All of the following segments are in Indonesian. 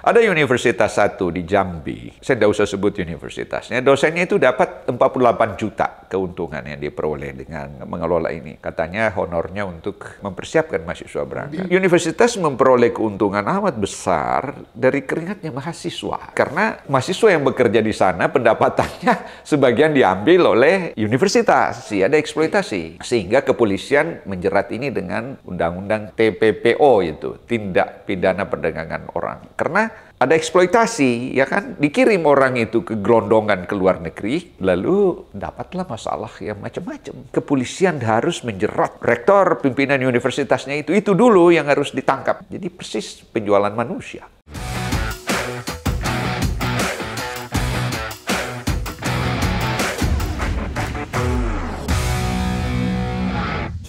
Ada universitas satu di Jambi, saya tidak usah sebut universitasnya, dosennya itu dapat 48 juta keuntungan yang diperoleh dengan mengelola ini. Katanya honornya untuk mempersiapkan mahasiswa berangkat. Universitas memperoleh keuntungan amat besar dari keringatnya mahasiswa. Karena mahasiswa yang bekerja di sana pendapatannya sebagian diambil oleh universitas. Ada eksploitasi. Sehingga kepolisian menjerat ini dengan undang-undang TPPO itu, Tindak Pidana Perdagangan Orang. Karena ada eksploitasi, ya kan? Dikirim orang itu ke gelondongan ke luar negeri, lalu dapatlah masalah yang macam-macam. Kepolisian harus menjerat rektor pimpinan universitasnya itu. Itu dulu yang harus ditangkap. Jadi persis penjualan manusia.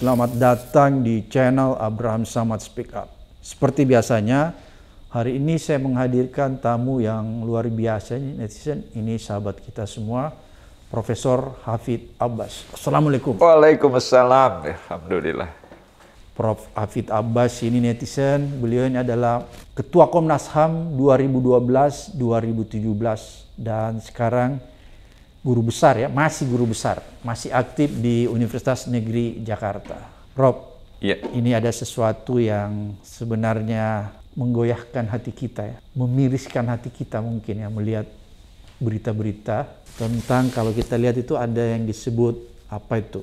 Selamat datang di channel Abraham Samad Speak Up. Seperti biasanya, Hari ini saya menghadirkan tamu yang luar biasa netizen. Ini sahabat kita semua, Profesor Hafid Abbas. Assalamualaikum. Waalaikumsalam. Alhamdulillah. Prof. Hafid Abbas ini netizen, beliau ini adalah Ketua Komnas HAM 2012-2017 dan sekarang guru besar ya, masih guru besar, masih aktif di Universitas Negeri Jakarta. Prof, ya. ini ada sesuatu yang sebenarnya menggoyahkan hati kita ya, memiriskan hati kita mungkin ya melihat berita-berita tentang kalau kita lihat itu ada yang disebut apa itu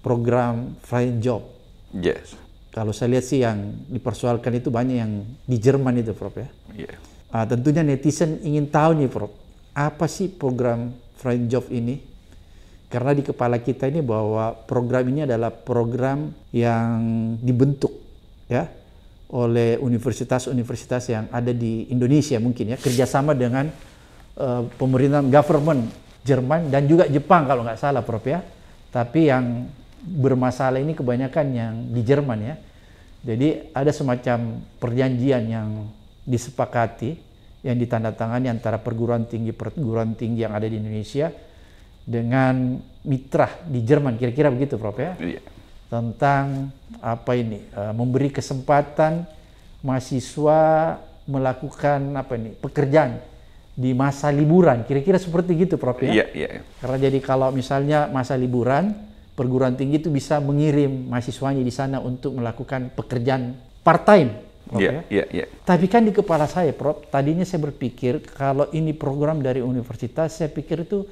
program Friend Job. Yes. Kalau saya lihat sih yang dipersoalkan itu banyak yang di Jerman itu, Prof ya. Yeah. Iya. Uh, tentunya netizen ingin tahu nih, Prof, apa sih program Friend Job ini? Karena di kepala kita ini bahwa program ini adalah program yang dibentuk ya oleh universitas-universitas yang ada di Indonesia mungkin ya kerjasama dengan uh, pemerintahan government Jerman dan juga Jepang kalau nggak salah Prof ya tapi yang bermasalah ini kebanyakan yang di Jerman ya jadi ada semacam perjanjian yang disepakati yang ditandatangani antara perguruan tinggi perguruan tinggi yang ada di Indonesia dengan mitra di Jerman kira-kira begitu Prof ya iya tentang apa ini e, memberi kesempatan mahasiswa melakukan apa ini pekerjaan di masa liburan kira-kira seperti gitu Prof ya. Iya, iya, iya. Karena jadi kalau misalnya masa liburan perguruan tinggi itu bisa mengirim mahasiswanya di sana untuk melakukan pekerjaan part time Prof yeah, ya. Iya, iya. Tapi kan di kepala saya Prof tadinya saya berpikir kalau ini program dari universitas saya pikir itu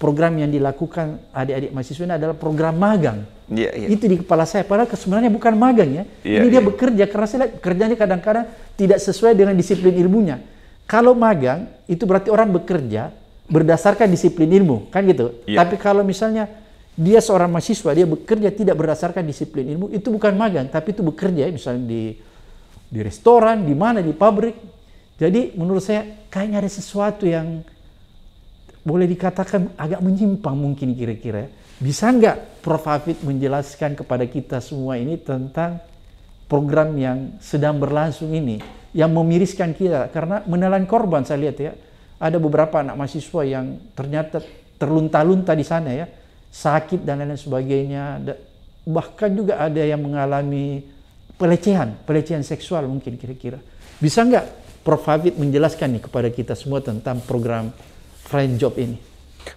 program yang dilakukan adik-adik mahasiswa ini adalah program magang. Iya, iya. Itu di kepala saya. Padahal sebenarnya bukan magang ya. Iya, ini dia bekerja karena saya lihat kerjanya kadang-kadang tidak sesuai dengan disiplin ilmunya. Kalau magang itu berarti orang bekerja berdasarkan disiplin ilmu, kan gitu. Tapi kalau misalnya dia seorang mahasiswa, dia bekerja tidak berdasarkan disiplin ilmu, itu bukan magang, tapi itu bekerja misalnya di di restoran, di mana, di pabrik. Jadi menurut saya kayaknya ada sesuatu yang boleh dikatakan agak menyimpang mungkin kira-kira. Bisa nggak Prof. Hafid menjelaskan kepada kita semua ini tentang program yang sedang berlangsung ini yang memiriskan kita karena menelan korban saya lihat ya ada beberapa anak mahasiswa yang ternyata terlunta-lunta di sana ya sakit dan lain-lain sebagainya bahkan juga ada yang mengalami pelecehan pelecehan seksual mungkin kira-kira bisa nggak Prof Hafid menjelaskan nih kepada kita semua tentang program Friend Job ini.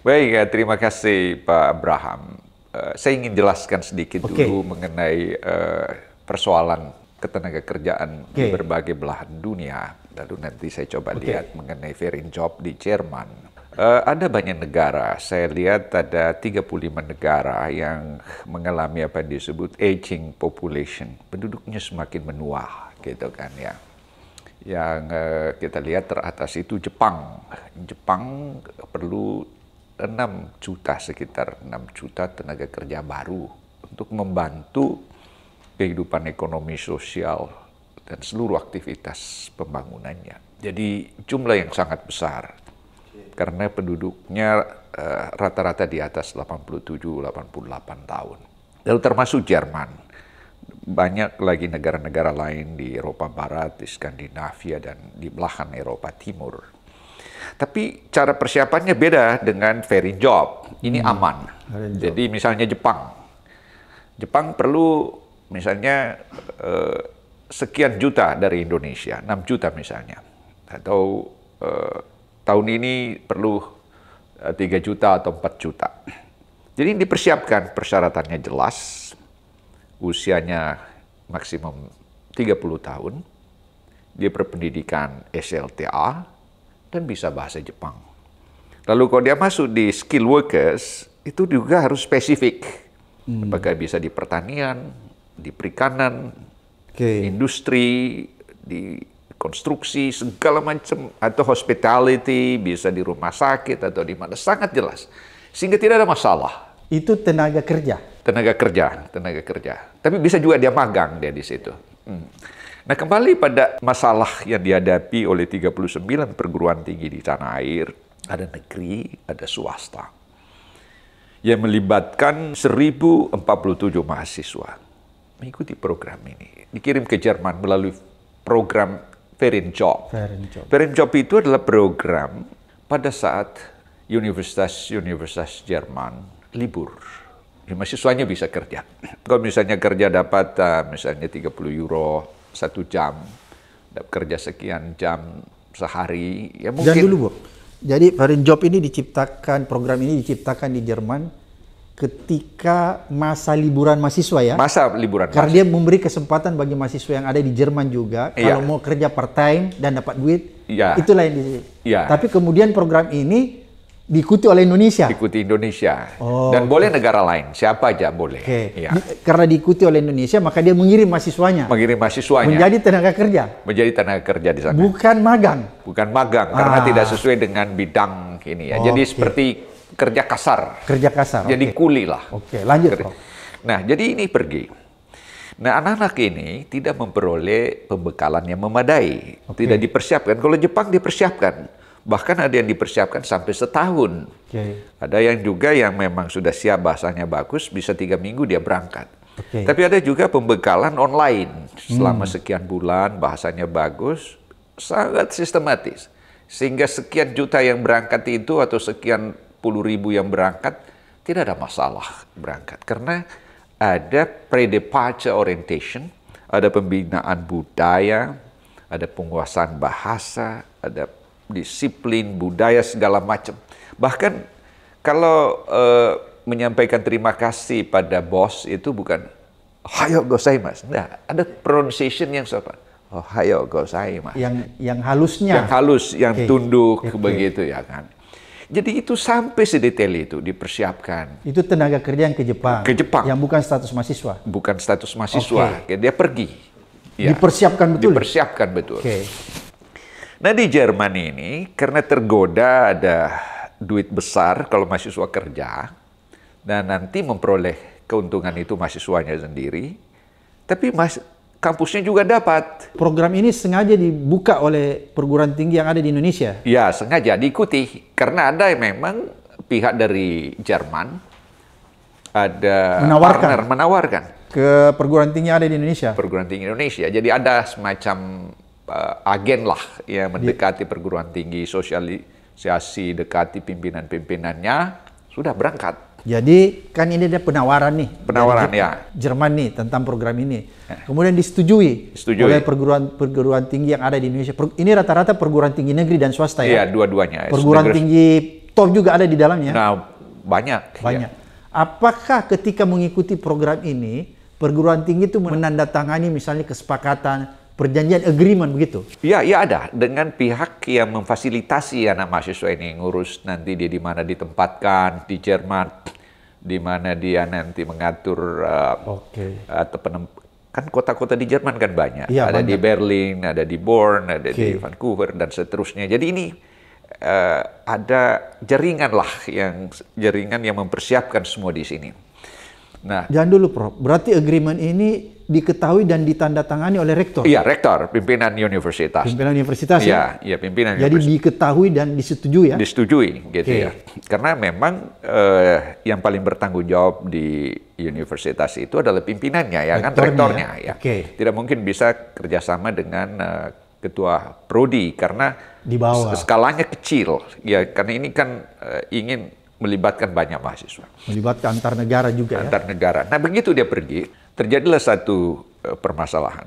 Baik, ya, terima kasih Pak Abraham. Uh, saya ingin jelaskan sedikit okay. dulu mengenai uh, persoalan ketenaga kerjaan okay. di berbagai belahan dunia. Lalu nanti saya coba okay. lihat mengenai Friend Job di Jerman. Uh, ada banyak negara, saya lihat ada 35 negara yang mengalami apa yang disebut aging population. Penduduknya semakin menua gitu kan ya yang eh, kita lihat teratas itu Jepang. Jepang perlu 6 juta sekitar 6 juta tenaga kerja baru untuk membantu kehidupan ekonomi sosial dan seluruh aktivitas pembangunannya. Jadi jumlah yang sangat besar karena penduduknya eh, rata-rata uh, delapan puluh di atas 87-88 tahun. Lalu termasuk Jerman banyak lagi negara-negara lain di Eropa Barat, di Skandinavia, dan di belahan Eropa Timur. Tapi cara persiapannya beda dengan ferry job. Ini hmm. aman. Job. Jadi misalnya Jepang. Jepang perlu misalnya eh, sekian juta dari Indonesia, 6 juta misalnya. Atau eh, tahun ini perlu eh, 3 juta atau 4 juta. Jadi dipersiapkan persyaratannya jelas, usianya maksimum 30 tahun, dia berpendidikan SLTA dan bisa bahasa Jepang. Lalu kalau dia masuk di skill workers, itu juga harus spesifik. Hmm. Apakah bisa di pertanian, di perikanan, okay. industri, di konstruksi, segala macam, atau hospitality, bisa di rumah sakit atau di mana, sangat jelas. Sehingga tidak ada masalah. Itu tenaga kerja? tenaga kerja, tenaga kerja. Tapi bisa juga dia magang dia di situ. Hmm. Nah, kembali pada masalah yang dihadapi oleh 39 perguruan tinggi di tanah air, ada negeri, ada swasta. Yang melibatkan 1047 mahasiswa mengikuti program ini. Dikirim ke Jerman melalui program Verein Job. Job. Job itu adalah program pada saat universitas-universitas Jerman libur ya siswanya bisa kerja. Kalau misalnya kerja dapat uh, misalnya 30 euro satu jam, dapat kerja sekian jam sehari, ya mungkin. Jangan dulu, Bu. Jadi Farin Job ini diciptakan, program ini diciptakan di Jerman ketika masa liburan mahasiswa ya. Masa liburan Karena mahasiswa. dia memberi kesempatan bagi mahasiswa yang ada di Jerman juga, iya. kalau mau kerja part-time dan dapat duit, iya. itulah yang di. Iya. Tapi kemudian program ini Diikuti oleh Indonesia. Diikuti Indonesia. Oh, Dan okay. boleh negara lain, siapa aja boleh. Okay. Ya. Di, karena diikuti oleh Indonesia, maka dia mengirim mahasiswanya. Mengirim mahasiswanya. Menjadi tenaga kerja. Menjadi tenaga kerja di sana. Bukan magang. Bukan magang, ah. karena tidak sesuai dengan bidang ini ya. Oh, jadi okay. seperti kerja kasar. Kerja kasar. Jadi okay. kuli lah. Oke, okay, lanjut. Kerja. Nah, jadi ini pergi. Nah, anak-anak ini tidak memperoleh pembekalan yang memadai, okay. tidak dipersiapkan. Kalau Jepang dipersiapkan, bahkan ada yang dipersiapkan sampai setahun. Okay. Ada yang juga yang memang sudah siap bahasanya bagus, bisa tiga minggu dia berangkat. Okay. Tapi ada juga pembekalan online selama hmm. sekian bulan bahasanya bagus, sangat sistematis. Sehingga sekian juta yang berangkat itu atau sekian puluh ribu yang berangkat tidak ada masalah berangkat karena ada pre-departure orientation, ada pembinaan budaya, ada penguasaan bahasa, ada disiplin, budaya segala macam. Bahkan kalau uh, menyampaikan terima kasih pada bos itu bukan hayo mas. Nah, ada pronunciation yang sopan. Oh, hayo mas. Yang yang halusnya. Yang halus, yang okay. tunduk okay. begitu ya kan. Jadi itu sampai sedetail itu dipersiapkan. Itu tenaga kerja yang ke Jepang. Ke Jepang. Yang bukan status mahasiswa. Bukan status mahasiswa. Okay. Dia pergi. Ya. Dipersiapkan betul. Dipersiapkan betul. Okay. Nah di Jerman ini karena tergoda ada duit besar kalau mahasiswa kerja dan nanti memperoleh keuntungan itu mahasiswanya sendiri, tapi mas, kampusnya juga dapat. Program ini sengaja dibuka oleh perguruan tinggi yang ada di Indonesia? Ya sengaja diikuti karena ada memang pihak dari Jerman ada menawarkan. partner menawarkan ke perguruan tinggi yang ada di Indonesia. Perguruan tinggi Indonesia. Jadi ada semacam uh, agen lah yang iya. mendekati yeah. perguruan tinggi, sosialisasi, dekati pimpinan-pimpinannya, sudah berangkat. Jadi kan ini ada penawaran nih. Penawaran ya. Jerman nih tentang program ini. Ya. Kemudian disetujui, disetujui. oleh perguruan-perguruan tinggi yang ada di Indonesia. Per, ini rata-rata perguruan tinggi negeri dan swasta ya. Iya, dua-duanya. Perguruan Negeri. tinggi top juga ada di dalamnya. Nah, banyak. Banyak. Ya. Apakah ketika mengikuti program ini, perguruan tinggi itu menandatangani misalnya kesepakatan perjanjian agreement begitu? Iya, iya ada. Dengan pihak yang memfasilitasi anak mahasiswa ini ngurus nanti dia di mana ditempatkan di Jerman, di mana dia nanti mengatur uh, okay. atau penem kan kota-kota di Jerman kan banyak. Ya, ada banyak. di Berlin, ada di Bonn, ada okay. di Vancouver dan seterusnya. Jadi ini uh, ada jaringan lah yang jaringan yang mempersiapkan semua di sini. Nah, jangan dulu, Prof. Berarti agreement ini diketahui dan ditandatangani oleh rektor. Iya, rektor, pimpinan universitas. Pimpinan universitas ya. Iya, ya, pimpinan. Jadi universitas. diketahui dan disetujui ya. Disetujui gitu okay. ya. Karena memang eh, yang paling bertanggung jawab di universitas itu adalah pimpinannya ya rektornya. kan rektornya ya. Okay. Tidak mungkin bisa kerjasama dengan eh, ketua prodi karena di bawah. skalanya kecil ya karena ini kan eh, ingin melibatkan banyak mahasiswa. Melibatkan antar negara juga antar ya. Antar negara. Nah, begitu dia pergi terjadilah satu eh, permasalahan.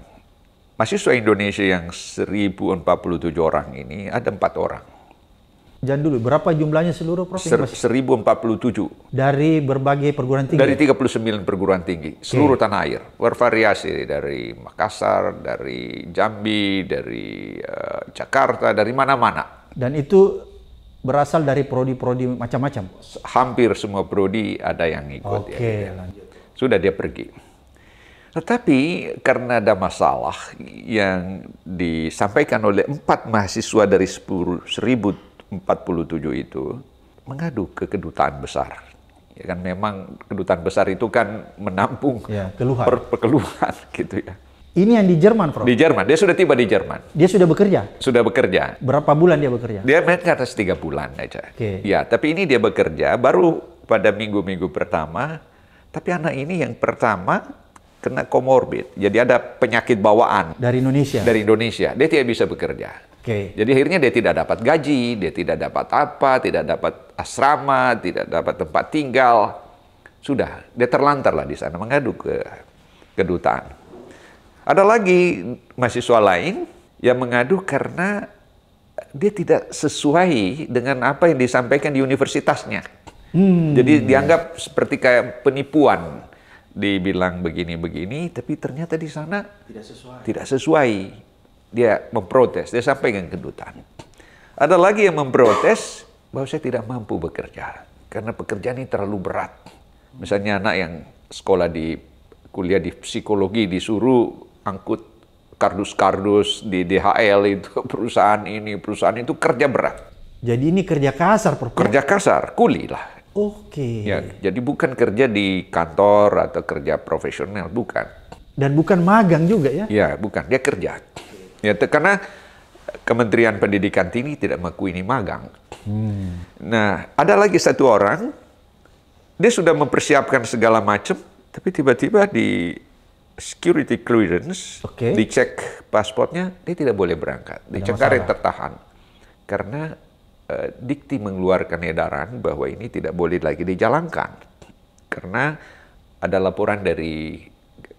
Mahasiswa Indonesia yang 1047 orang ini ada empat orang. Jangan dulu, berapa jumlahnya seluruh Prof? Ser 1047. Dari berbagai perguruan tinggi? Dari 39 perguruan tinggi, seluruh okay. tanah air. Bervariasi dari Makassar, dari Jambi, dari uh, Jakarta, dari mana-mana. Dan itu berasal dari prodi-prodi macam-macam? Hampir semua prodi ada yang ikut. Ya. Oke, okay, ya. Sudah dia pergi. Tetapi karena ada masalah yang disampaikan oleh empat mahasiswa dari 10.047 itu mengadu ke kedutaan besar. Ya kan memang kedutaan besar itu kan menampung ya, keluhan. Per perkeluhan gitu ya. Ini yang di Jerman, Prof. Di Jerman, dia sudah tiba di Jerman. Dia sudah bekerja. Sudah bekerja. Berapa bulan dia bekerja? Dia main ke atas tiga bulan aja. Okay. Ya, tapi ini dia bekerja baru pada minggu-minggu pertama. Tapi anak ini yang pertama kena komorbid. Jadi ada penyakit bawaan. Dari Indonesia? Dari Indonesia. Dia tidak bisa bekerja. Okay. Jadi akhirnya dia tidak dapat gaji, dia tidak dapat apa, tidak dapat asrama, tidak dapat tempat tinggal. Sudah, dia terlantar lah di sana, mengadu ke kedutaan. Ada lagi mahasiswa lain yang mengadu karena dia tidak sesuai dengan apa yang disampaikan di universitasnya. Hmm. Jadi dianggap seperti kayak penipuan dibilang begini-begini, tapi ternyata di sana tidak sesuai. Tidak sesuai. Dia memprotes, dia sampai dengan kedutaan. Ada lagi yang memprotes bahwa saya tidak mampu bekerja karena pekerjaan ini terlalu berat. Misalnya anak yang sekolah di kuliah di psikologi disuruh angkut kardus-kardus di DHL itu perusahaan ini perusahaan itu kerja berat. Jadi ini kerja kasar, Prof. Kerja kasar, kulilah Oke. Okay. Ya, jadi bukan kerja di kantor atau kerja profesional, bukan. Dan bukan magang juga ya? Ya, bukan. Dia kerja. Ya, karena Kementerian Pendidikan ini tidak mengakui ini magang. Hmm. Nah, ada lagi satu orang, dia sudah mempersiapkan segala macam, tapi tiba-tiba di security clearance, okay. dicek pasportnya, dia tidak boleh berangkat. Dicek karena tertahan. Karena Eh, dikti mengeluarkan edaran bahwa ini tidak boleh lagi dijalankan karena ada laporan dari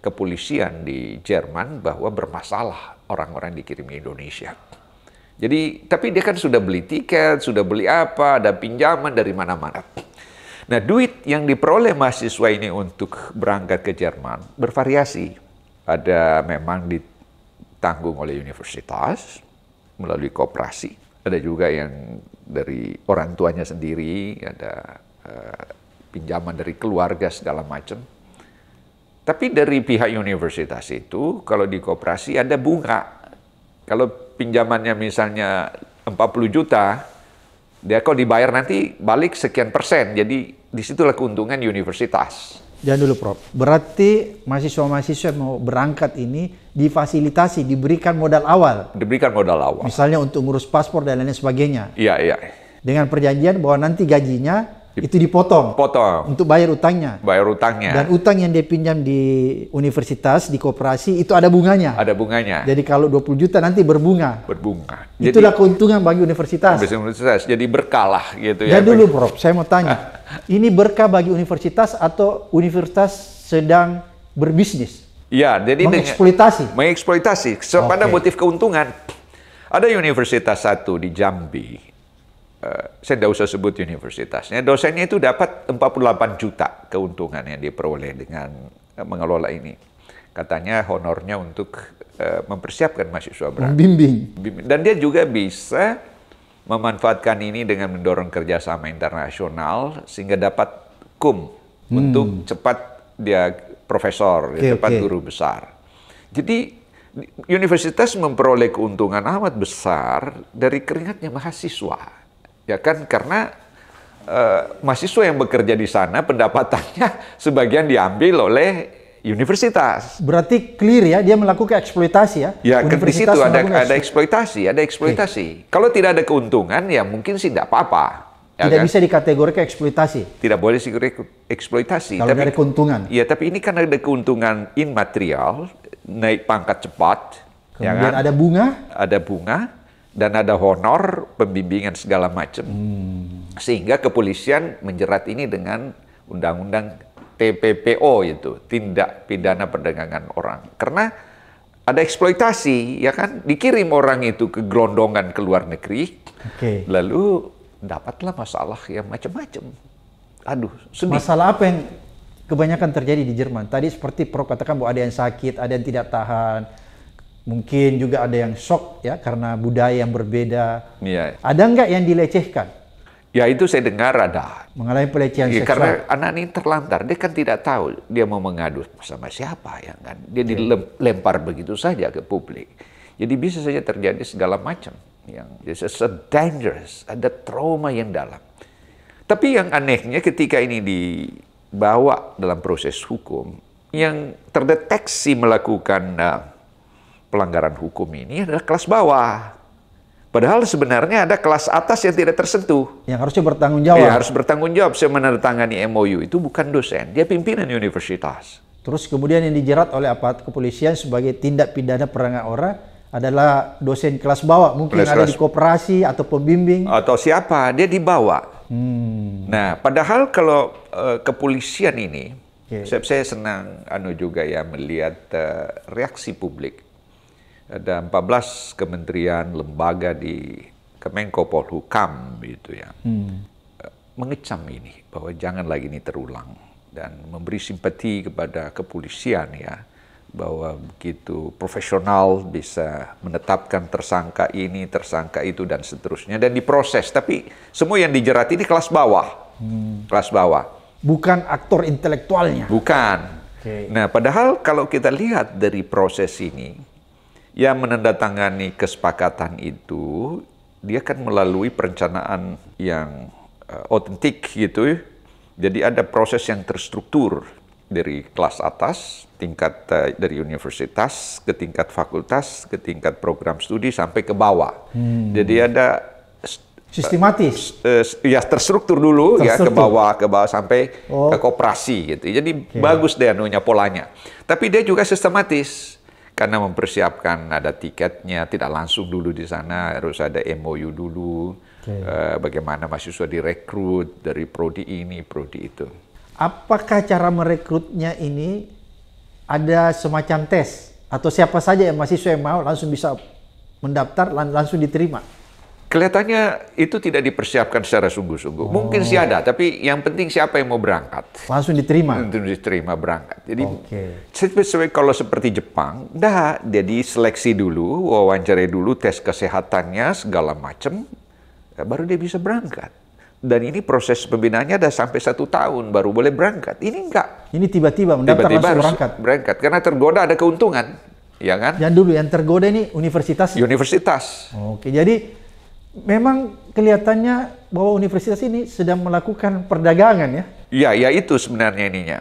kepolisian di Jerman bahwa bermasalah orang-orang dikirim ke Indonesia. Jadi, tapi dia kan sudah beli tiket, sudah beli apa, ada pinjaman dari mana-mana. Nah, duit yang diperoleh mahasiswa ini untuk berangkat ke Jerman bervariasi. Ada memang ditanggung oleh universitas melalui kooperasi ada juga yang dari orang tuanya sendiri, ada uh, pinjaman dari keluarga segala macam. Tapi dari pihak universitas itu, kalau di koperasi ada bunga. Kalau pinjamannya misalnya 40 juta, dia kalau dibayar nanti balik sekian persen. Jadi disitulah keuntungan universitas. Jangan dulu Prof, berarti mahasiswa-mahasiswa mau berangkat ini difasilitasi, diberikan modal awal. Diberikan modal awal. Misalnya untuk ngurus paspor dan lain sebagainya. Iya, iya. Dengan perjanjian bahwa nanti gajinya itu dipotong. Potong. Untuk bayar utangnya. Bayar utangnya. Dan utang yang dia pinjam di universitas, di koperasi itu ada bunganya. Ada bunganya. Jadi kalau 20 juta nanti berbunga. Berbunga. Jadi, Itulah keuntungan bagi universitas. Universitas. Jadi lah gitu Dan ya. Dan dulu Prof, saya mau tanya. ini berkah bagi universitas atau universitas sedang berbisnis? Ya, jadi mengeksploitasi. Mengeksploitasi so, okay. pada motif keuntungan. Ada universitas satu di Jambi. Uh, saya tidak usah sebut universitasnya. Dosennya itu dapat 48 juta keuntungan yang diperoleh dengan eh, mengelola ini. Katanya honornya untuk uh, mempersiapkan mahasiswa Bimbing. Bimbing. Dan dia juga bisa memanfaatkan ini dengan mendorong kerjasama internasional sehingga dapat kum hmm. untuk cepat dia profesor, okay, ya, depan okay. guru besar. Jadi universitas memperoleh keuntungan amat besar dari keringatnya mahasiswa. Ya kan karena uh, mahasiswa yang bekerja di sana pendapatannya sebagian diambil oleh universitas. Berarti clear ya dia melakukan eksploitasi ya? Ya, kan di situ ada ada eksploitasi, ada eksploitasi. Okay. Kalau tidak ada keuntungan ya mungkin sih tidak apa-apa Ya Tidak kan? bisa dikategorikan eksploitasi. Tidak boleh sih eksploitasi. Kalau tapi, ada keuntungan. Iya, tapi ini karena ada keuntungan immaterial, naik pangkat cepat. Ya Kemudian ya kan? ada bunga. Ada bunga dan ada honor, pembimbingan segala macam. Hmm. Sehingga kepolisian menjerat ini dengan undang-undang TPPO itu, tindak pidana perdagangan orang. Karena ada eksploitasi, ya kan? Dikirim orang itu ke gelondongan ke luar negeri. Okay. Lalu dapatlah masalah yang macam-macam. Aduh, sedih. Masalah apa yang kebanyakan terjadi di Jerman? Tadi seperti Prof katakan bahwa ada yang sakit, ada yang tidak tahan, mungkin juga ada yang shock ya karena budaya yang berbeda. Ya. Ada nggak yang dilecehkan? Ya itu saya dengar ada. Mengalami pelecehan ya, seksual. Karena anak ini terlantar, dia kan tidak tahu dia mau mengadu sama siapa ya kan. Dia iya. dilempar begitu saja ke publik. Jadi bisa saja terjadi segala macam yang it's a dangerous, ada trauma yang dalam. Tapi yang anehnya ketika ini dibawa dalam proses hukum, yang terdeteksi melakukan uh, pelanggaran hukum ini adalah kelas bawah. Padahal sebenarnya ada kelas atas yang tidak tersentuh. Yang harusnya bertanggung jawab. yang harus bertanggung jawab. Saya menandatangani MOU itu bukan dosen, dia pimpinan universitas. Terus kemudian yang dijerat oleh aparat kepolisian sebagai tindak pidana perangkat orang adalah dosen kelas bawah mungkin kelas ada di koperasi atau pembimbing atau siapa dia dibawa hmm. nah padahal kalau uh, kepolisian ini okay. saya, saya senang anu juga ya melihat uh, reaksi publik ada 14 kementerian lembaga di Kemenko Polhukam gitu ya hmm. Eh, mengecam ini bahwa jangan lagi ini terulang dan memberi simpati kepada kepolisian ya bahwa begitu profesional bisa menetapkan tersangka ini, tersangka itu dan seterusnya dan diproses. Tapi semua yang dijerat ini kelas bawah, hmm. kelas bawah. Bukan aktor intelektualnya. Bukan. Okay. Nah, padahal kalau kita lihat dari proses ini, yang menandatangani kesepakatan itu dia kan melalui perencanaan yang eh, otentik uh, gitu. Ya. Jadi ada proses yang terstruktur dari kelas atas tingkat uh, dari universitas ke tingkat fakultas ke tingkat program studi sampai ke bawah. Hmm. Jadi ada sistematis uh, ya terstruktur dulu terstruktur. ya ke bawah ke bawah sampai oh. ke kooperasi gitu jadi okay. bagus deh anunya polanya tapi dia juga sistematis karena mempersiapkan ada tiketnya tidak langsung dulu di sana harus ada MOU dulu okay. uh, eh, bagaimana mahasiswa direkrut dari prodi ini prodi itu apakah cara merekrutnya ini ada semacam tes atau siapa saja yang mahasiswa yang mau langsung bisa mendaftar lang langsung diterima. Kelihatannya itu tidak dipersiapkan secara sungguh-sungguh. Oh. Mungkin sih ada, tapi yang penting siapa yang mau berangkat. Langsung diterima. Langsung diterima berangkat. Jadi okay. kalau seperti Jepang, dah jadi seleksi dulu, wawancara dulu, tes kesehatannya segala macam, ya baru dia bisa berangkat dan ini proses pembinaannya ada sampai satu tahun baru boleh berangkat. Ini enggak. Ini tiba-tiba mendaftar tiba-tiba langsung berangkat. Berangkat karena tergoda ada keuntungan, ya kan? Yang dulu yang tergoda ini universitas. Universitas. Oke, jadi memang kelihatannya bahwa universitas ini sedang melakukan perdagangan ya? Iya, ya itu sebenarnya ininya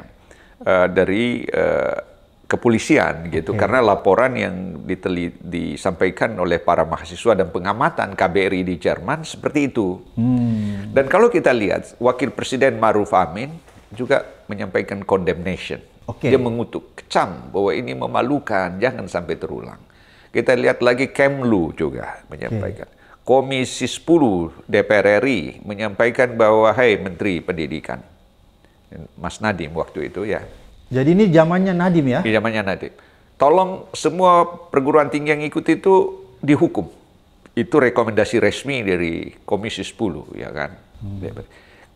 uh, dari eh, kepolisian gitu okay. Iya. karena laporan yang diteli, disampaikan oleh para mahasiswa dan pengamatan KBRI di Jerman seperti itu. Hmm. Dan kalau kita lihat Wakil Presiden Maruf Amin juga menyampaikan condemnation. Okay. Dia mengutuk, kecam bahwa ini memalukan, jangan sampai terulang. Kita lihat lagi Kemlu juga menyampaikan. Okay. Komisi 10 DPR RI menyampaikan bahwa hey Menteri Pendidikan Mas Nadiem waktu itu ya jadi ini zamannya Nadim ya? Di zamannya Nadim. Tolong semua perguruan tinggi yang ikut itu dihukum. Itu rekomendasi resmi dari Komisi 10 ya kan. Hmm.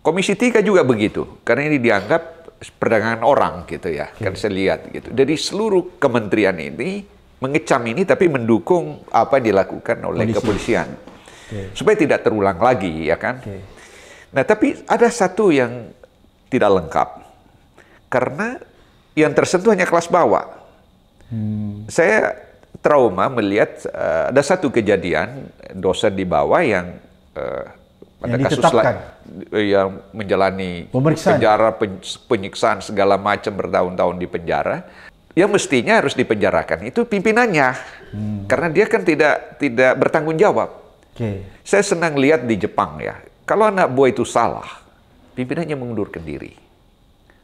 Komisi 3 juga begitu karena ini dianggap perdagangan orang gitu ya. Okay. Kan saya lihat gitu. Jadi seluruh kementerian ini mengecam ini tapi mendukung apa yang dilakukan oleh Polisi. kepolisian. Okay. Supaya tidak terulang lagi ya kan. Okay. Nah, tapi ada satu yang tidak lengkap. Karena yang tersentuh hanya kelas bawah. Hmm. Saya trauma melihat uh, ada satu kejadian dosen di bawah yang uh, pada yang kasus lain eh, yang menjalani Pemeriksaan. penjara penyiksaan segala macam bertahun-tahun di penjara yang mestinya harus dipenjarakan itu pimpinannya hmm. karena dia kan tidak tidak bertanggung jawab. Okay. Saya senang lihat di Jepang ya kalau anak buah itu salah pimpinannya mengundurkan diri.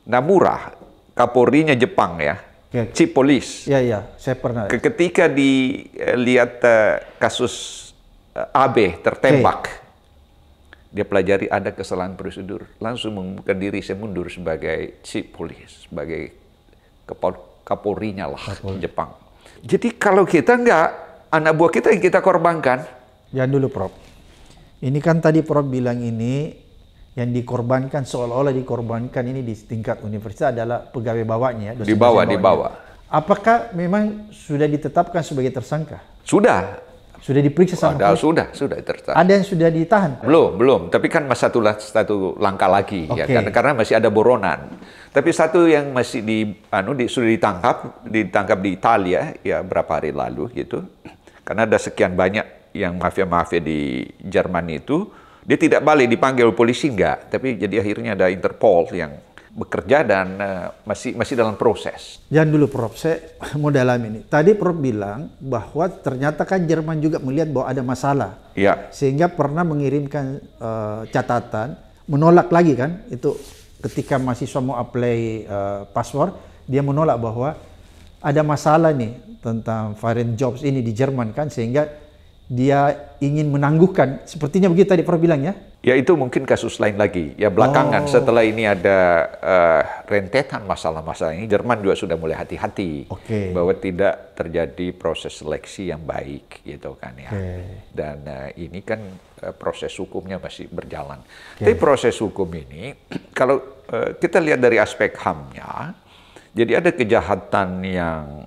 Nah murah Kapolrinya Jepang ya, ya. Chief Police. Iya, iya, saya pernah. Ketika dilihat eh, uh, eh, kasus uh, eh, AB tertembak, okay. dia pelajari ada kesalahan prosedur, langsung membuka diri saya mundur sebagai Chief Police, sebagai Kapol Kapolrinya lah Jepang. Jadi kalau kita nggak, anak buah kita yang kita korbankan. Jangan dulu, Prof. Ini kan tadi Prof bilang ini yang dikorbankan seolah-olah dikorbankan ini di tingkat universitas adalah pegawai bawahnya ya, Di bawah, di bawah. Apakah memang sudah ditetapkan sebagai tersangka? Sudah. Sudah diperiksa sama Ada, sudah, sudah tersangka. Ada yang sudah ditahan? Belum, belum. Tapi kan masih satu, satu langkah lagi okay. ya karena, karena masih ada boronan. Tapi satu yang masih di anu di, sudah ditangkap, ditangkap di Italia ya berapa hari lalu gitu. Karena ada sekian banyak yang mafia-mafia di Jerman itu dia tidak balik dipanggil polisi enggak, tapi jadi akhirnya ada Interpol yang bekerja dan uh, masih masih dalam proses. Jangan dulu Prof, saya mau dalam ini. Tadi Prof bilang bahwa ternyata kan Jerman juga melihat bahwa ada masalah. Iya. Sehingga pernah mengirimkan uh, catatan, menolak lagi kan itu ketika mahasiswa mau apply uh, password dia menolak bahwa ada masalah nih tentang foreign jobs ini di Jerman kan sehingga dia ingin menangguhkan. Sepertinya begitu tadi Prof bilang ya. Ya itu mungkin kasus lain lagi. Ya belakangan oh. setelah ini ada uh, rentetan masalah-masalah ini, Jerman juga sudah mulai hati-hati okay. bahwa tidak terjadi proses seleksi yang baik gitu kan ya. Okay. Dan uh, ini kan uh, proses hukumnya masih berjalan. Okay. Tapi proses hukum ini kalau uh, kita lihat dari aspek HAM-nya, jadi ada kejahatan yang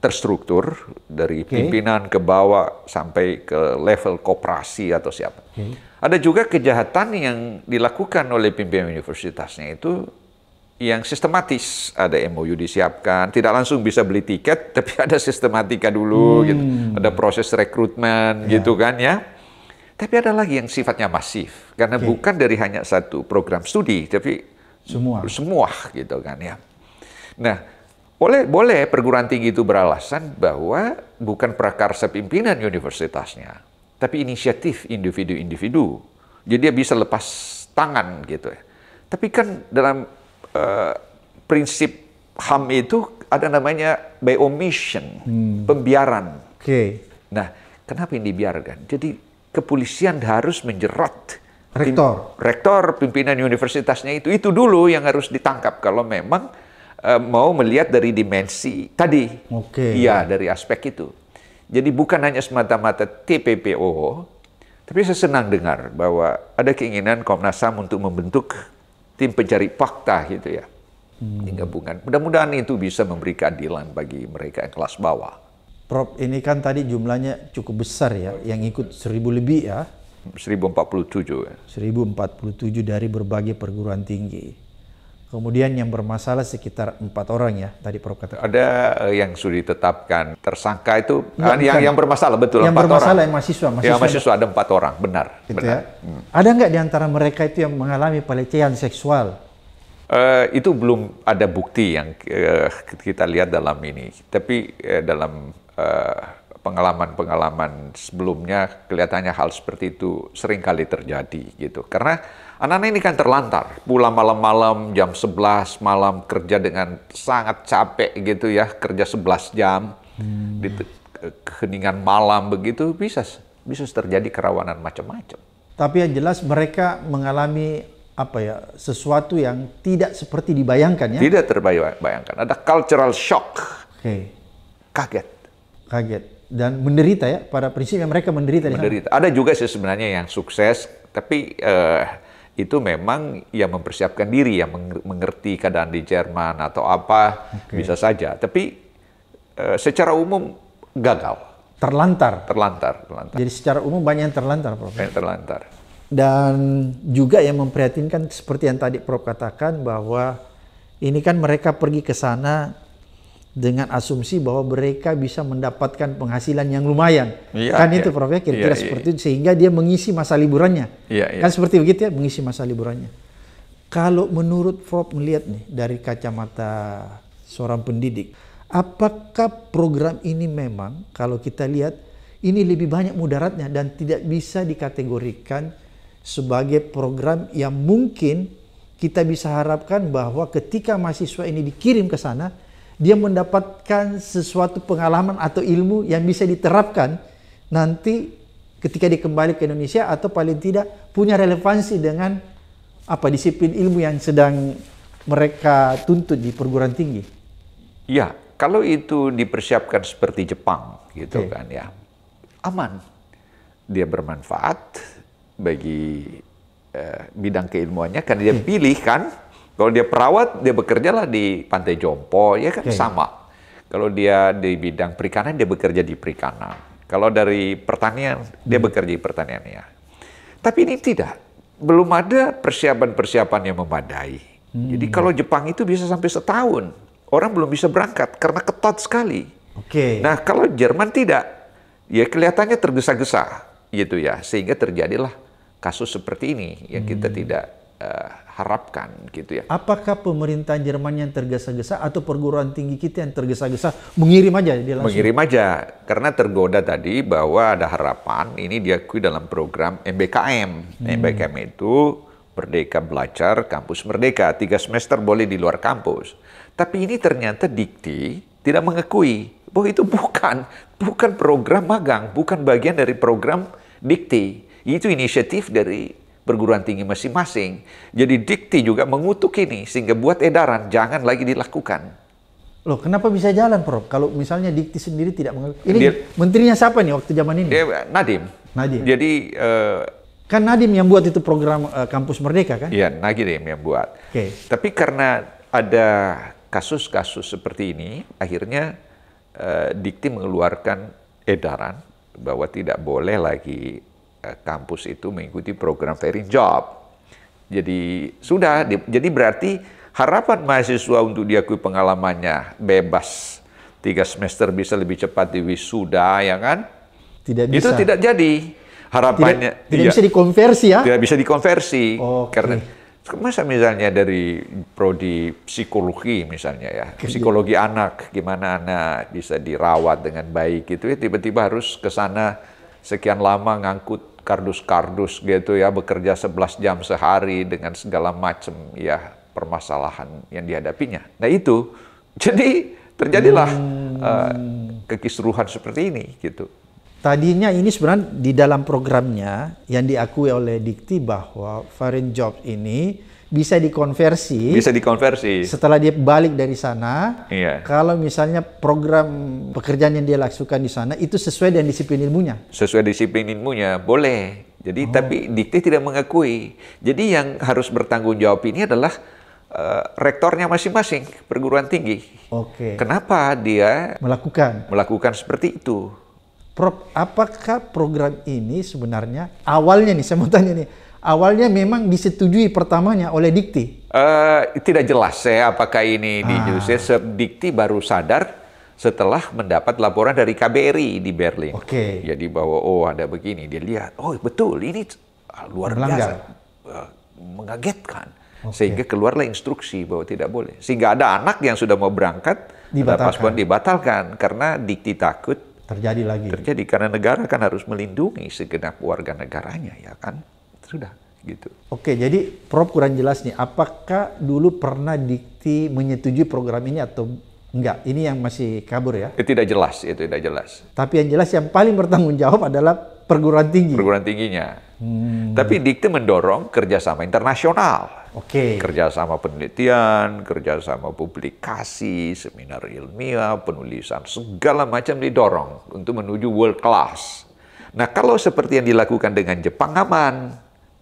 terstruktur dari okay. pimpinan ke bawah sampai ke level koperasi atau siapa. Okay. Ada juga kejahatan yang dilakukan oleh pimpinan universitasnya itu yang sistematis. Ada MOU disiapkan, tidak langsung bisa beli tiket, tapi ada sistematika dulu hmm. gitu. Ada proses rekrutmen yeah. gitu kan ya. Tapi ada lagi yang sifatnya masif karena okay. bukan dari hanya satu program studi, tapi semua semua gitu kan ya. Nah, boleh, boleh perguruan tinggi itu beralasan bahwa bukan prakarsa pimpinan universitasnya, tapi inisiatif individu-individu. Jadi dia bisa lepas tangan gitu ya. Tapi kan dalam uh, prinsip HAM itu ada namanya by omission, hmm. pembiaran. Oke. Okay. Nah, kenapa ini dibiarkan? Jadi kepolisian harus menjerat rektor, pim, rektor pimpinan universitasnya itu itu dulu yang harus ditangkap kalau memang Eh, mau melihat dari dimensi tadi. Oke. Okay. Iya, dari aspek itu. Jadi bukan hanya semata-mata TPPO, tapi saya senang dengar bahwa ada keinginan Komnas HAM untuk membentuk tim pencari fakta gitu ya. Hmm. gabungan. Mudah-mudahan itu bisa memberi keadilan bagi mereka yang kelas bawah. Prof, ini kan tadi jumlahnya cukup besar ya, yang ikut seribu lebih ya. 1047 ya. 1047 dari berbagai perguruan tinggi. Kemudian yang bermasalah sekitar empat orang ya tadi Prof kata. Ada eh, yang sudah ditetapkan tersangka itu kan, yang yang bermasalah betul yang empat bermasalah orang. Yang bermasalah mahasiswa, mahasiswa. Yang mahasiswa ada empat orang benar. Gitu benar. Ya. Hmm. Ada nggak di antara mereka itu yang mengalami pelecehan seksual? Uh, itu belum ada bukti yang uh, kita lihat dalam ini. Tapi uh, dalam pengalaman pengalaman-pengalaman sebelumnya kelihatannya hal seperti itu sering kali terjadi gitu. Karena Anak-anak ini kan terlantar, pulang malam-malam jam 11 malam kerja dengan sangat capek gitu ya, kerja 11 jam hmm. di keheningan malam begitu bisa bisa terjadi kerawanan macam-macam. Tapi yang jelas mereka mengalami apa ya sesuatu yang tidak seperti dibayangkan ya. Tidak terbayangkan. Ada cultural shock. Oke. Okay. Kaget. Kaget dan menderita ya pada prinsipnya mereka menderita. Menderita. Ada juga sih sebenarnya yang sukses tapi uh, itu memang yang mempersiapkan diri, yang mengerti keadaan di Jerman atau apa okay. bisa saja. Tapi e, secara umum gagal. Terlantar. Terlantar. Terlantar. Jadi secara umum banyak yang terlantar, Prof. Yang terlantar. Dan juga yang memprihatinkan seperti yang tadi Prof katakan bahwa ini kan mereka pergi ke sana dengan asumsi bahwa mereka bisa mendapatkan penghasilan yang lumayan. Ya, kan ya. itu iya. Prof ya kira-kira ya, seperti itu sehingga dia mengisi masa liburannya. Ya, ya. Kan seperti begitu ya mengisi masa liburannya. Kalau menurut Prof melihat nih dari kacamata seorang pendidik, apakah program ini memang kalau kita lihat ini lebih banyak mudaratnya dan tidak bisa dikategorikan sebagai program yang mungkin kita bisa harapkan bahwa ketika mahasiswa ini dikirim ke sana dia mendapatkan sesuatu pengalaman atau ilmu yang bisa diterapkan nanti ketika dia kembali ke Indonesia atau paling tidak punya relevansi dengan apa disiplin ilmu yang sedang mereka tuntut di perguruan tinggi. Ya, kalau itu dipersiapkan seperti Jepang gitu okay. kan ya. Aman. Dia bermanfaat bagi eh, bidang keilmuannya karena dia pilih kan kalau dia perawat, dia bekerjalah di Pantai Jompo, ya kan okay. sama. Kalau dia di bidang perikanan, dia bekerja di perikanan. Kalau dari pertanian, dia hmm. bekerja di pertanian ya. Tapi ini tidak, belum ada persiapan-persiapan yang memadai. Hmm. Jadi kalau Jepang itu bisa sampai setahun, orang belum bisa berangkat karena ketat sekali. Oke. Okay. Nah kalau Jerman tidak, ya kelihatannya tergesa-gesa gitu ya, sehingga terjadilah kasus seperti ini yang hmm. kita tidak uh, harapkan gitu ya. Apakah pemerintahan Jerman yang tergesa-gesa atau perguruan tinggi kita yang tergesa-gesa mengirim aja dia langsung? Mengirim aja karena tergoda tadi bahwa ada harapan ini diakui dalam program MBKM. Hmm. MBKM itu Merdeka Belajar Kampus Merdeka, tiga semester boleh di luar kampus. Tapi ini ternyata dikti tidak mengakui bahwa itu bukan bukan program magang, bukan bagian dari program dikti. Itu inisiatif dari perguruan tinggi masing-masing. Jadi dikti juga mengutuk ini sehingga buat edaran jangan lagi dilakukan. Loh, kenapa bisa jalan, Prof? Kalau misalnya dikti sendiri tidak mengerti. Ini dia, menterinya siapa nih waktu zaman ini? Dia, eh, Nadim. Nadim. Jadi uh, kan Nadim yang buat itu program uh, kampus merdeka kan? Iya, Nadim yang buat. Oke. Okay. Tapi karena ada kasus-kasus seperti ini, akhirnya uh, dikti mengeluarkan edaran bahwa tidak boleh lagi Eh, kampus itu mengikuti program Fairing Job. Jadi sudah, di, jadi berarti harapan mahasiswa untuk diakui pengalamannya bebas tiga semester bisa lebih cepat di wisuda ya kan? Tidak bisa. Itu tidak jadi harapannya. Tidak, tidak iya, bisa dikonversi ya? Tidak bisa dikonversi okay. karena masa misalnya dari prodi psikologi misalnya ya psikologi anak gimana anak bisa dirawat dengan baik gitu ya tiba-tiba harus ke sana sekian lama ngangkut kardus-kardus gitu ya bekerja 11 jam sehari dengan segala macam ya permasalahan yang dihadapinya. Nah itu jadi terjadilah hmm. uh, kekisruhan seperti ini gitu. Tadinya ini sebenarnya di dalam programnya yang diakui oleh Dikti bahwa foreign job ini bisa dikonversi. Bisa dikonversi. Setelah dia balik dari sana, iya. kalau misalnya program pekerjaan yang dia lakukan di sana itu sesuai dengan disiplin ilmunya. Sesuai disiplin ilmunya, boleh. Jadi oh. tapi dikte tidak mengakui. Jadi yang harus bertanggung jawab ini adalah uh, rektornya masing-masing perguruan tinggi. Oke. Okay. Kenapa dia melakukan melakukan seperti itu? Prof, apakah program ini sebenarnya awalnya nih saya mau tanya nih awalnya memang disetujui pertamanya oleh Dikti? Uh, tidak jelas saya apakah ini ah. di ya. Sebab Dikti baru sadar setelah mendapat laporan dari KBRI di Berlin. Oke. Okay. Jadi bahwa oh ada begini, dia lihat, oh betul ini ah, luar Melanggar. biasa, uh, eh, mengagetkan. Okay. Sehingga keluarlah instruksi bahwa tidak boleh. Sehingga ada anak yang sudah mau berangkat, dibatalkan. dibatalkan karena Dikti takut terjadi lagi. Terjadi karena negara kan harus melindungi segenap warga negaranya ya kan sudah gitu. Oke, jadi Prof kurang jelas nih. Apakah dulu pernah Dikti menyetujui program ini atau enggak? Ini yang masih kabur ya? Itu eh, tidak jelas, itu tidak jelas. Tapi yang jelas yang paling bertanggung jawab adalah perguruan tinggi. Perguruan tingginya. Hmm. Tapi Dikti mendorong kerjasama internasional. Oke. Okay. Kerjasama penelitian, kerjasama publikasi, seminar ilmiah, penulisan, segala macam didorong untuk menuju world class. Nah kalau seperti yang dilakukan dengan Jepang aman,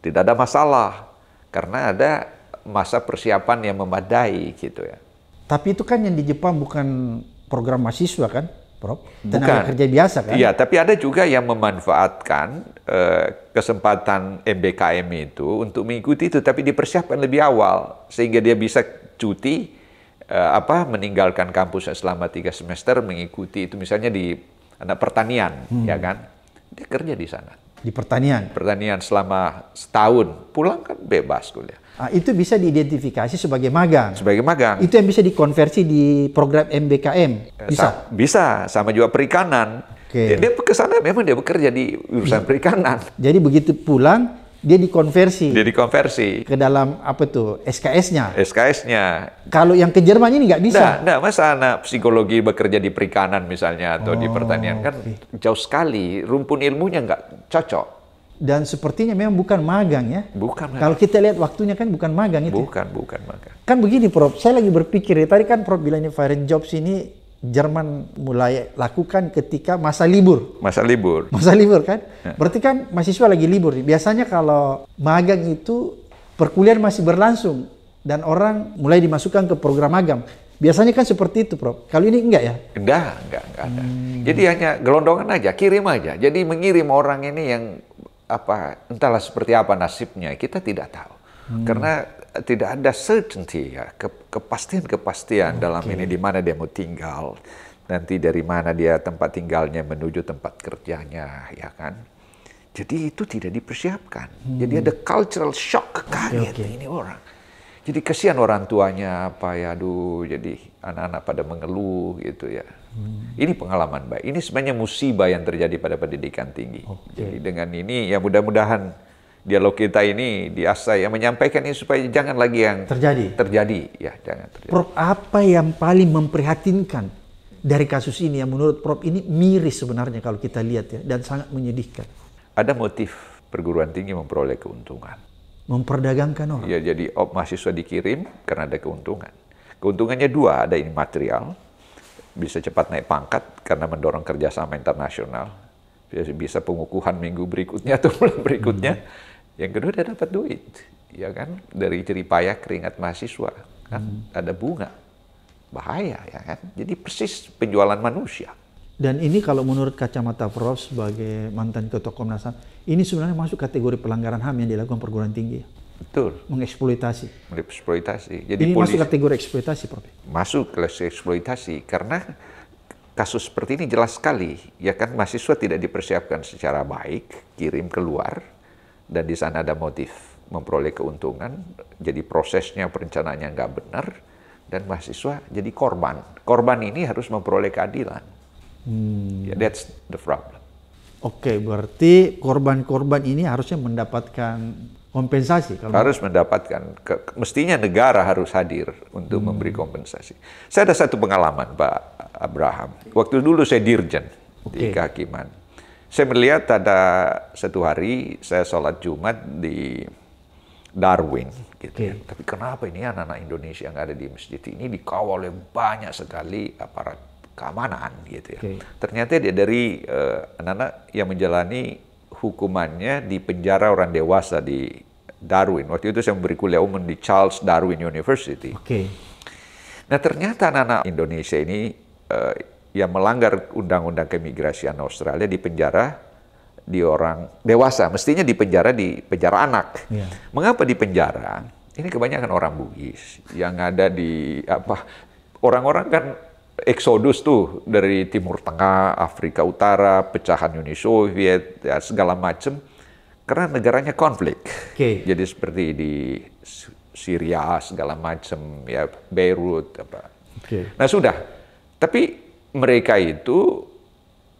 tidak ada masalah karena ada masa persiapan yang memadai gitu ya. Tapi itu kan yang di Jepang bukan program mahasiswa kan, Prof? Tenaga bukan. kerja biasa kan? Iya, tapi ada juga yang memanfaatkan eh, kesempatan MBKM itu untuk mengikuti itu, tapi dipersiapkan lebih awal sehingga dia bisa cuti eh, apa meninggalkan kampus selama tiga semester mengikuti itu misalnya di anak pertanian ya hmm. ya kan dia kerja di sana di pertanian? Pertanian selama setahun. Pulang kan bebas kuliah. Nah, itu bisa diidentifikasi sebagai magang. Sebagai magang. Itu yang bisa dikonversi di program MBKM. Eh, bisa. Sa bisa, sama juga perikanan. Okay. Dia, dia ke sana memang dia bekerja di urusan iya. perikanan. Jadi begitu pulang dia dikonversi. Dia dikonversi. Ke dalam apa tuh SKS-nya. SKS-nya. Kalau yang ke Jerman ini nggak bisa. Nggak, masa anak psikologi bekerja di perikanan misalnya atau oh, di pertanian kan okay. jauh sekali rumpun ilmunya nggak cocok dan sepertinya memang bukan magang ya. Bukan. Kalau kita lihat waktunya kan bukan magang itu. Ya. Bukan, bukan magang. Kan begini Prof, saya lagi berpikir ya, tadi kan Prof bilang ini foreign Jobs ini Jerman mulai lakukan ketika masa libur. Masa libur. Masa libur kan? Ya. Berarti kan mahasiswa lagi libur. Biasanya kalau magang itu perkuliahan masih berlangsung dan orang mulai dimasukkan ke program magang. Biasanya kan seperti itu, Prof. Kalau ini enggak ya? Enggak, enggak, enggak ada. Hmm. Jadi hanya gelondongan aja, kirim aja. Jadi mengirim orang ini yang apa entahlah seperti apa nasibnya, kita tidak tahu. Hmm. Karena tidak ada certainty ya kepastian-kepastian okay. dalam ini di mana dia mau tinggal nanti dari mana dia tempat tinggalnya menuju tempat kerjanya ya kan jadi itu tidak dipersiapkan hmm. jadi ada cultural shock kaget okay, ini orang jadi kesian orang tuanya apa ya aduh jadi anak-anak pada mengeluh gitu ya hmm. ini pengalaman baik ini sebenarnya musibah yang terjadi pada pendidikan tinggi okay. jadi dengan ini ya mudah-mudahan dialog kita ini di ASA yang menyampaikan ini supaya jangan lagi yang terjadi. Terjadi, ya jangan terjadi. Prof, apa yang paling memprihatinkan dari kasus ini yang menurut Prof ini miris sebenarnya kalau kita lihat ya dan sangat menyedihkan. Ada motif perguruan tinggi memperoleh keuntungan. Memperdagangkan orang. Ya, jadi op mahasiswa dikirim karena ada keuntungan. Keuntungannya dua, ada ini material, bisa cepat naik pangkat karena mendorong kerjasama internasional, bisa pengukuhan minggu berikutnya atau bulan berikutnya. Hmm yang kedua dia dapat duit, ya kan? Dari jerih payah keringat mahasiswa, kan? Hmm. Ada bunga. Bahaya, ya kan? Jadi persis penjualan manusia. Dan ini kalau menurut kacamata Prof sebagai mantan ketua Komnas HAM, ini sebenarnya masuk kategori pelanggaran HAM yang dilakukan perguruan tinggi. Ya? Betul. Mengeksploitasi. Mengeksploitasi. Jadi ini polisi, masuk kategori eksploitasi, Prof. Masuk kategori eksploitasi karena kasus seperti ini jelas sekali, ya kan mahasiswa tidak dipersiapkan secara baik, kirim keluar, dan di sana ada motif memperoleh keuntungan, jadi prosesnya perencanaannya nggak benar, dan mahasiswa jadi korban. Korban ini harus memperoleh keadilan. Hmm. Yeah, that's the problem. Oke, okay, berarti korban-korban ini harusnya mendapatkan kompensasi. Kalau harus mendapatkan, ke, mestinya negara harus hadir untuk hmm. memberi kompensasi. Saya ada satu pengalaman, Pak Abraham. Waktu dulu saya dirjen okay. di kehakiman saya melihat ada satu hari saya sholat Jumat di Darwin, gitu ya. Tapi kenapa ini anak-anak Indonesia yang ada di masjid ini dikawal oleh banyak sekali aparat keamanan, gitu ya. Ternyata dia dari anak eh, anak-anak yang menjalani hukumannya di penjara orang dewasa di Darwin. Waktu itu saya memberi kuliah umum di Charles Darwin University. Oke. Nah ternyata anak-anak Indonesia ini eh, yang melanggar undang-undang keimigrasian Australia di penjara di orang dewasa mestinya di penjara di penjara anak yeah. mengapa di penjara ini kebanyakan orang Bugis yang ada di apa orang-orang kan eksodus tuh dari Timur Tengah Afrika Utara pecahan Uni Soviet ya, segala macam karena negaranya konflik okay. jadi seperti di Syria segala macam ya Beirut apa okay. nah sudah tapi mereka itu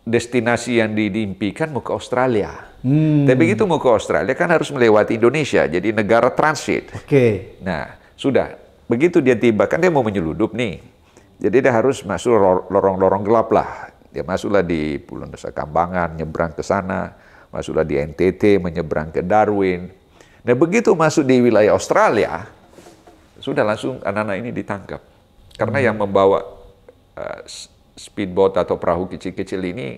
destinasi yang diimpikan mau ke Australia. Hmm. Tapi begitu mau ke Australia kan harus melewati Indonesia, jadi negara transit. Oke. Okay. Nah, sudah. Begitu dia tiba, kan dia mau menyeludup nih. Jadi dia harus masuk lorong-lorong gelap lah. Dia masuklah di Pulau Nusa Kambangan, nyebrang ke sana. Masuklah di NTT, menyeberang ke Darwin. Nah, begitu masuk di wilayah Australia, sudah langsung anak-anak ini ditangkap. Karena hmm. yang membawa uh, speedboat atau perahu kecil-kecil ini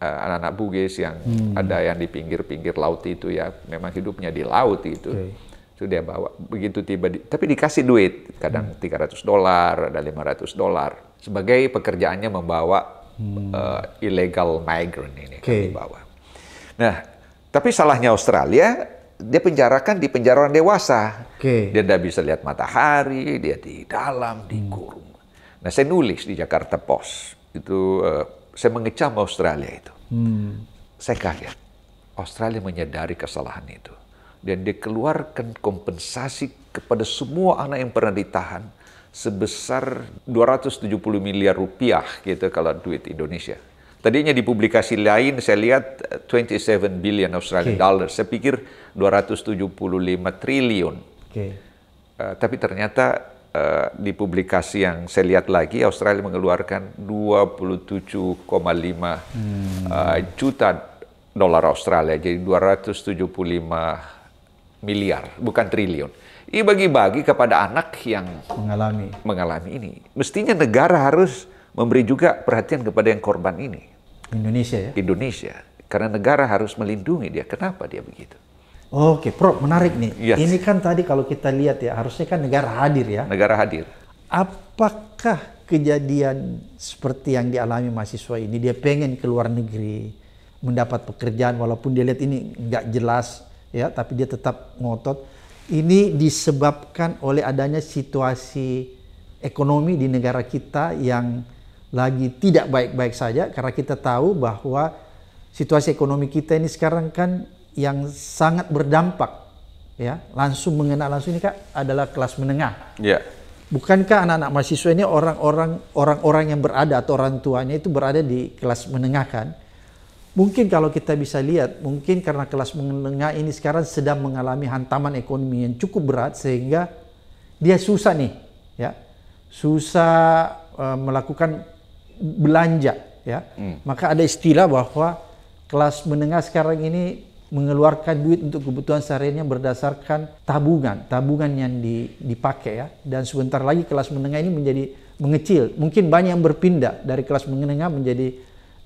eh, anak-anak uh, Bugis yang hmm. ada yang di pinggir-pinggir laut itu ya memang hidupnya di laut itu. Okay. Itu dia bawa begitu tiba di, tapi dikasih duit kadang hmm. 300 dolar, ada 500 dolar sebagai pekerjaannya membawa hmm. uh, illegal migrant ini okay. kan dibawa Nah, tapi salahnya Australia dia penjarakan di penjara dewasa. Okay. Dia tidak bisa lihat matahari, dia di dalam, di dikurung hmm. Nah, saya nulis di Jakarta Post. Itu uh, saya mengecam Australia itu. Hmm. Saya kaget. Australia menyadari kesalahan itu. Dan dia keluarkan kompensasi kepada semua anak yang pernah ditahan sebesar 270 miliar rupiah gitu kalau duit Indonesia. Tadinya di publikasi lain saya lihat 27 eh, billion Australian okay. dollar. Saya pikir 275 triliun. Okay. Uh, eh, tapi ternyata Eh, di publikasi yang saya lihat lagi Australia mengeluarkan 27,5 hmm. uh, juta dolar Australia jadi 275 miliar bukan triliun. Ini bagi-bagi kepada anak yang mengalami mengalami ini. Mestinya negara harus memberi juga perhatian kepada yang korban ini. Indonesia ya. Indonesia karena negara harus melindungi dia. Kenapa dia begitu? Oke, Prof, menarik nih. Yes. Ini kan tadi kalau kita lihat ya, harusnya kan negara hadir ya. Negara hadir. Apakah kejadian seperti yang dialami mahasiswa ini, dia pengen ke luar negeri, mendapat pekerjaan walaupun dia lihat ini nggak jelas ya, tapi dia tetap ngotot. Ini disebabkan oleh adanya situasi ekonomi di negara kita yang lagi tidak baik-baik saja karena kita tahu bahwa situasi ekonomi kita ini sekarang kan yang sangat berdampak ya langsung mengena langsung ini kak adalah kelas menengah. Yeah. Bukankah anak-anak mahasiswa ini orang-orang orang-orang yang berada atau orang tuanya itu berada di kelas menengah kan? Mungkin kalau kita bisa lihat, mungkin karena kelas menengah ini sekarang sedang mengalami hantaman ekonomi yang cukup berat sehingga dia susah nih, ya. Susah uh, melakukan belanja, ya. Hmm. Maka ada istilah bahwa kelas menengah sekarang ini mengeluarkan duit untuk kebutuhan sehariannya berdasarkan tabungan, tabungan yang dipakai ya. Dan sebentar lagi kelas menengah ini menjadi mengecil. Mungkin banyak yang berpindah dari kelas menengah menjadi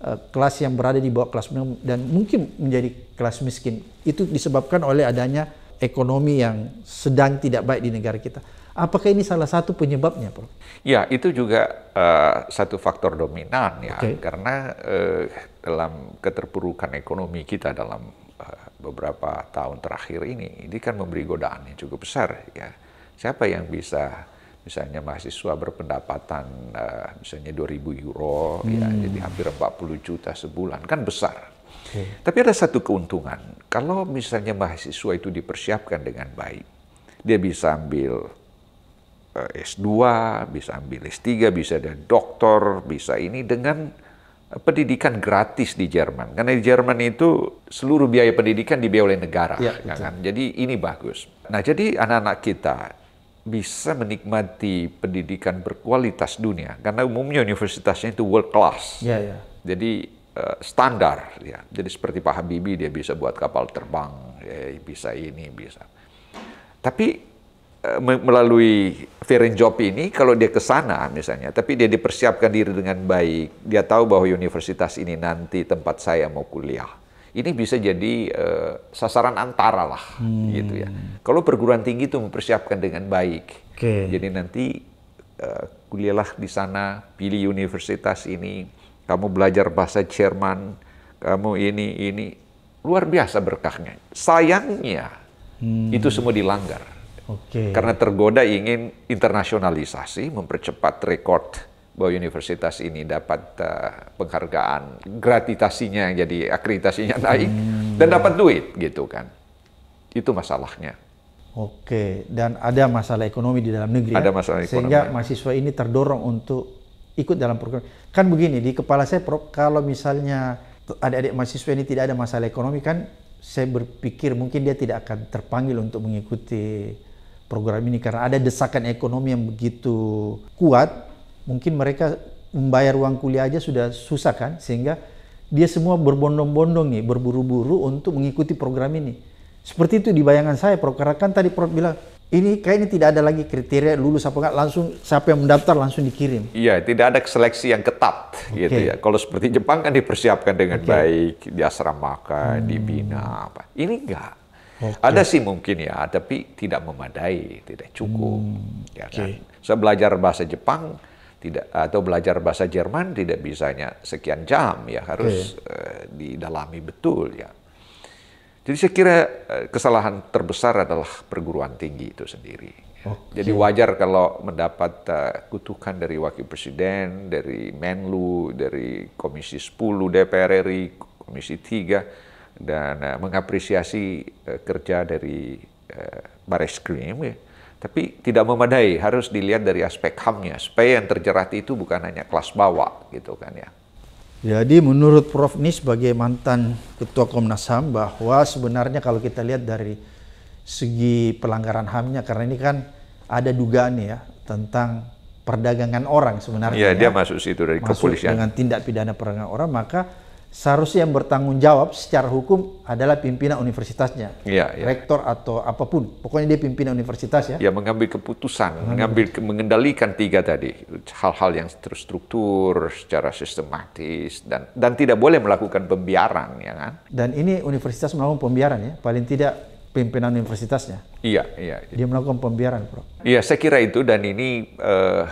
uh, kelas yang berada di bawah kelas menengah dan mungkin menjadi kelas miskin. Itu disebabkan oleh adanya ekonomi yang sedang tidak baik di negara kita. Apakah ini salah satu penyebabnya, Prof? Ya, itu juga uh, satu faktor dominan ya, okay. karena uh, dalam keterpurukan ekonomi kita dalam beberapa tahun terakhir ini, ini kan memberi godaan yang cukup besar ya. Siapa yang bisa misalnya mahasiswa berpendapatan uh, misalnya 2000 euro ya, hmm. ya jadi hampir 40 juta sebulan kan besar. Okay. Tapi ada satu keuntungan. Kalau misalnya mahasiswa itu dipersiapkan dengan baik, dia bisa ambil uh, eh, S2, bisa ambil S3, bisa ada doktor, bisa ini dengan pendidikan gratis di Jerman. Karena di Jerman itu seluruh biaya pendidikan dibiayai oleh negara, ya, ya kan? Jadi ini bagus. Nah, jadi anak-anak kita bisa menikmati pendidikan berkualitas dunia karena umumnya universitasnya itu world class. Ya, ya. Jadi eh, standar ya. Jadi seperti Pak Habibie dia bisa buat kapal terbang, ya, bisa ini, bisa. Tapi Eh, melalui Viren Job ini kalau dia ke sana misalnya tapi dia dipersiapkan diri dengan baik dia tahu bahwa universitas ini nanti tempat saya mau kuliah ini bisa jadi uh, sasaran antara lah hmm. gitu ya kalau perguruan tinggi itu mempersiapkan dengan baik okay. jadi nanti uh, kuliahlah di sana pilih universitas ini kamu belajar bahasa Jerman kamu ini ini luar biasa berkahnya sayangnya hmm. itu semua dilanggar Okay. Karena tergoda ingin internasionalisasi, mempercepat rekor bahwa universitas ini dapat uh, penghargaan, gratitasinya jadi akreditasinya hmm, naik hmm, dan ya. dapat duit gitu kan. Itu masalahnya. Oke, dan ada masalah ekonomi di dalam negeri. Ya. Ada ya? masalah ekonomi. Sehingga mahasiswa ini terdorong untuk ikut dalam program. Kan begini di kepala saya Prof, kalau misalnya adik-adik mahasiswa ini tidak ada masalah ekonomi kan saya berpikir mungkin dia tidak akan terpanggil untuk mengikuti program ini karena ada desakan ekonomi yang begitu kuat, mungkin mereka membayar uang kuliah aja sudah susah kan sehingga dia semua berbondong-bondong nih, berburu-buru untuk mengikuti program ini. Seperti itu di bayangan saya, Prof. Karena kan tadi Prof bilang, ini kayaknya tidak ada lagi kriteria lulus apa enggak, langsung siapa yang mendaftar langsung dikirim. Iya, tidak ada seleksi yang ketat okay. gitu ya. Kalau seperti Jepang kan dipersiapkan dengan okay. baik, asrama, hmm. dibina apa. Ini enggak. Okay. Ada sih mungkin ya, tapi tidak memadai, tidak cukup. Hmm, ya kan? okay. Saya belajar bahasa Jepang tidak atau belajar bahasa Jerman tidak bisanya sekian jam ya harus okay. uh, eh, didalami betul ya. Jadi saya kira uh, kesalahan terbesar adalah perguruan tinggi itu sendiri. Ya. Okay. Jadi wajar kalau mendapat uh, kutukan dari Wakil Presiden, dari Menlu, dari Komisi 10 DPR RI, Komisi 3 dan uh, mengapresiasi uh, kerja dari uh, Baris Krim, ya. tapi tidak memadai. Harus dilihat dari aspek hamnya supaya yang terjerat itu bukan hanya kelas bawah gitu kan ya. Jadi menurut Prof Nis sebagai mantan Ketua Komnas HAM bahwa sebenarnya kalau kita lihat dari segi pelanggaran ham karena ini kan ada dugaan ya tentang perdagangan orang sebenarnya. Iya, dia ya. masuk situ dari masuk kepolisian. dengan tindak pidana perdagangan orang maka seharusnya yang bertanggung jawab secara hukum adalah pimpinan universitasnya, ya, ya. rektor atau apapun. Pokoknya dia pimpinan universitas ya. Ya mengambil keputusan, hmm. mengambil mengendalikan tiga tadi hal-hal yang terstruktur secara sistematis dan dan tidak boleh melakukan pembiaran ya kan. Dan ini universitas melakukan pembiaran ya, paling tidak pimpinan universitasnya. Iya, iya. Dia melakukan pembiaran, Bro. Iya, saya kira itu dan ini. Uh,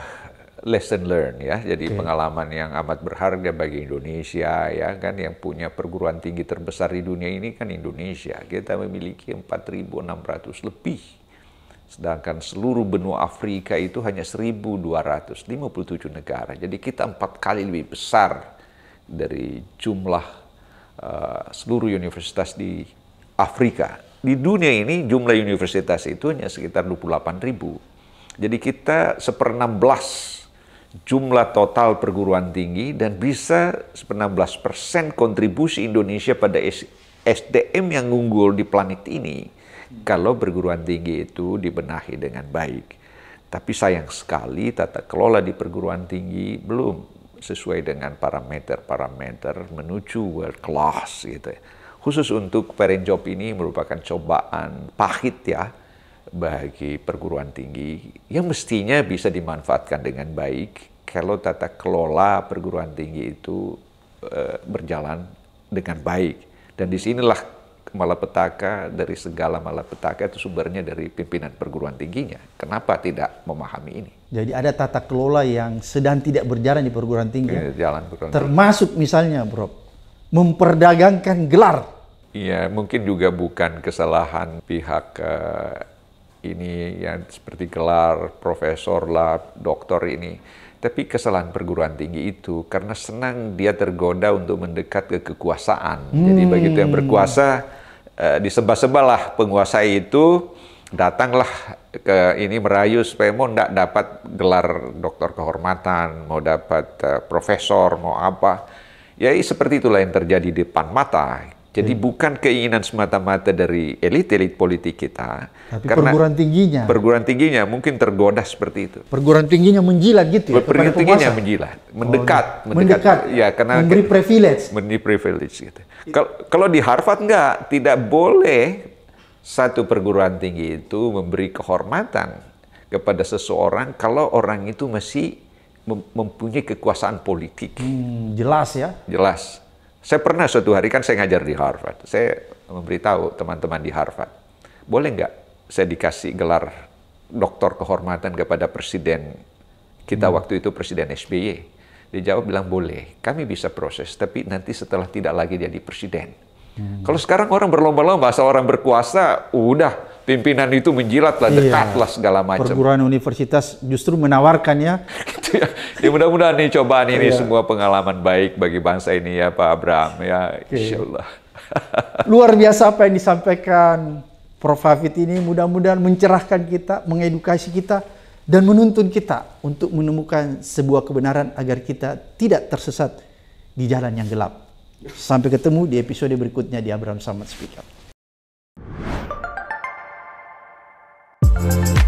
lesson learn ya, jadi okay. pengalaman yang amat berharga bagi Indonesia ya kan yang punya perguruan tinggi terbesar di dunia ini kan Indonesia. Kita memiliki 4.600 lebih. Sedangkan seluruh benua Afrika itu hanya 1.257 negara. Jadi kita empat kali lebih besar dari jumlah uh, seluruh universitas di Afrika. Di dunia ini jumlah universitas itu hanya sekitar 28.000 Jadi kita seper 16 jumlah total perguruan tinggi dan bisa 16% kontribusi Indonesia pada SDM yang unggul di planet ini kalau perguruan tinggi itu dibenahi dengan baik. Tapi sayang sekali tata kelola di perguruan tinggi belum sesuai dengan parameter-parameter menuju world class gitu. Ya. Khusus untuk parent job ini merupakan cobaan pahit ya bagi perguruan tinggi yang mestinya bisa dimanfaatkan dengan baik kalau tata kelola perguruan tinggi itu e, berjalan dengan baik. Dan disinilah malapetaka dari segala malapetaka itu sumbernya dari pimpinan perguruan tingginya. Kenapa tidak memahami ini? Jadi ada tata kelola yang sedang tidak berjalan di perguruan tinggi. Ya, eh, jalan perguruan Termasuk tinggi. misalnya, Bro, memperdagangkan gelar. Iya, mungkin juga bukan kesalahan pihak uh, ini ya seperti gelar profesor lah, doktor ini. Tapi kesalahan perguruan tinggi itu karena senang dia tergoda untuk mendekat ke kekuasaan. Hmm. Jadi begitu yang berkuasa eh, disebah-sebahlah penguasa itu datanglah ke ini merayu supaya mau tidak dapat gelar doktor kehormatan, mau dapat eh, profesor, mau apa. Ya seperti itulah yang terjadi di depan mata jadi hmm. bukan keinginan semata-mata dari elit-elit politik kita. Tapi karena perguruan tingginya. Perguruan tingginya mungkin tergoda seperti itu. Perguruan tingginya menjilat gitu ya Perguruan tingginya menjilat, oh, mendekat, oh, mendekat, mendekat. Ya karena memberi kan privilege. Memberi privilege gitu. Kalau di Harvard enggak, tidak boleh satu perguruan tinggi itu memberi kehormatan kepada seseorang kalau orang itu masih mempunyai kekuasaan politik. Hmm, jelas ya. Jelas saya pernah suatu hari, kan saya ngajar di Harvard. Saya memberitahu teman-teman di Harvard, boleh nggak saya dikasih gelar doktor kehormatan kepada presiden kita hmm. waktu itu presiden SBY. Dia jawab bilang boleh, kami bisa proses, tapi nanti setelah tidak lagi jadi presiden. Hmm. Kalau sekarang orang berlomba-lomba, seorang berkuasa, udah pimpinan itu menjilat lah, iya. dekat lah segala macam. Perguruan universitas justru menawarkannya. Gitu ya. ya mudah-mudahan nih cobaan ini iya. semua pengalaman baik bagi bangsa ini ya Pak Abraham ya, insya Allah. Luar biasa apa yang disampaikan Prof. Hafid ini mudah-mudahan mencerahkan kita, mengedukasi kita, dan menuntun kita untuk menemukan sebuah kebenaran agar kita tidak tersesat di jalan yang gelap. Sampai ketemu di episode berikutnya di Abraham Samad Speaker. Thank you.